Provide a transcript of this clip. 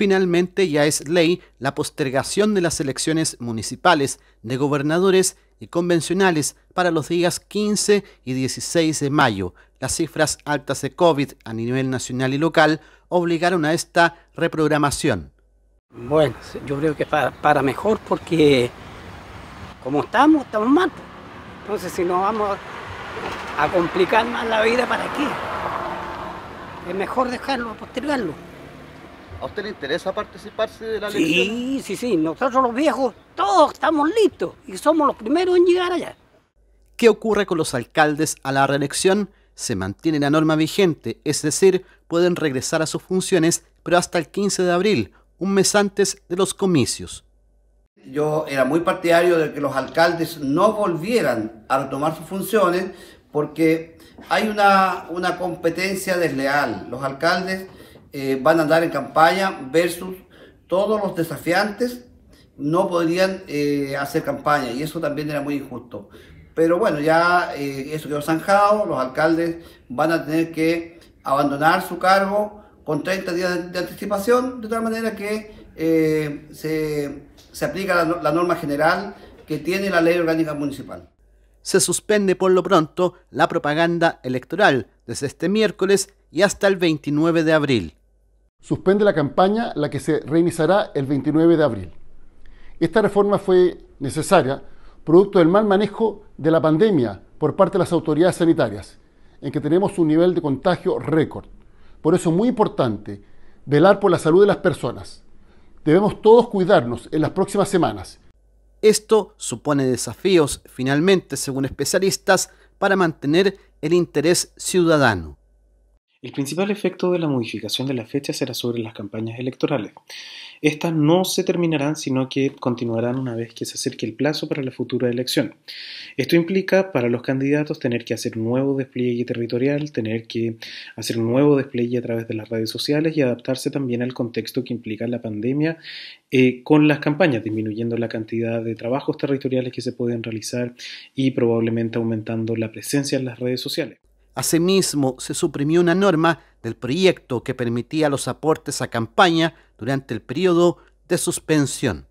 Finalmente ya es ley la postergación de las elecciones municipales, de gobernadores y convencionales para los días 15 y 16 de mayo. Las cifras altas de COVID a nivel nacional y local obligaron a esta reprogramación. Bueno, yo creo que para, mejor porque como estamos, estamos mal. Entonces si nos vamos a complicar más la vida, ¿para qué? Es mejor dejarlo, postergarlo. ¿A usted le interesa participarse de la elección? Sí, sí, sí. Nosotros los viejos, todos estamos listos y somos los primeros en llegar allá. ¿Qué ocurre con los alcaldes a la reelección? Se mantiene la norma vigente, es decir, pueden regresar a sus funciones, pero hasta el 15 de abril, un mes antes de los comicios. Yo era muy partidario de que los alcaldes no volvieran a retomar sus funciones porque hay una, una competencia desleal. Los alcaldes eh, van a andar en campaña versus todos los desafiantes no podrían eh, hacer campaña y eso también era muy injusto. Pero bueno, ya eh, eso quedó zanjado, los alcaldes van a tener que abandonar su cargo con 30 días de, anticipación, de tal manera que se, aplica la, la norma general que tiene la ley orgánica municipal. Se suspende por lo pronto la propaganda electoral desde este miércoles y hasta el 29 de abril suspende la campaña, la que se reiniciará el 29 de abril. Esta reforma fue necesaria producto del mal manejo de la pandemia por parte de las autoridades sanitarias, en que tenemos un nivel de contagio récord. Por eso es muy importante velar por la salud de las personas. Debemos todos cuidarnos en las próximas semanas. Esto supone desafíos, finalmente, según especialistas, para mantener el interés ciudadano. El principal efecto de la modificación de la fecha será sobre las campañas electorales. Estas no se terminarán, sino que continuarán una vez que se acerque el plazo para la futura elección. Esto implica para los candidatos tener que hacer un nuevo despliegue territorial, tener que hacer un nuevo despliegue a través de las redes sociales y adaptarse también al contexto que implica la pandemia eh, con las campañas, disminuyendo la cantidad de trabajos territoriales que se pueden realizar y probablemente aumentando la presencia en las redes sociales. Asimismo, se suprimió una norma del proyecto que permitía los aportes a campaña durante el periodo de suspensión.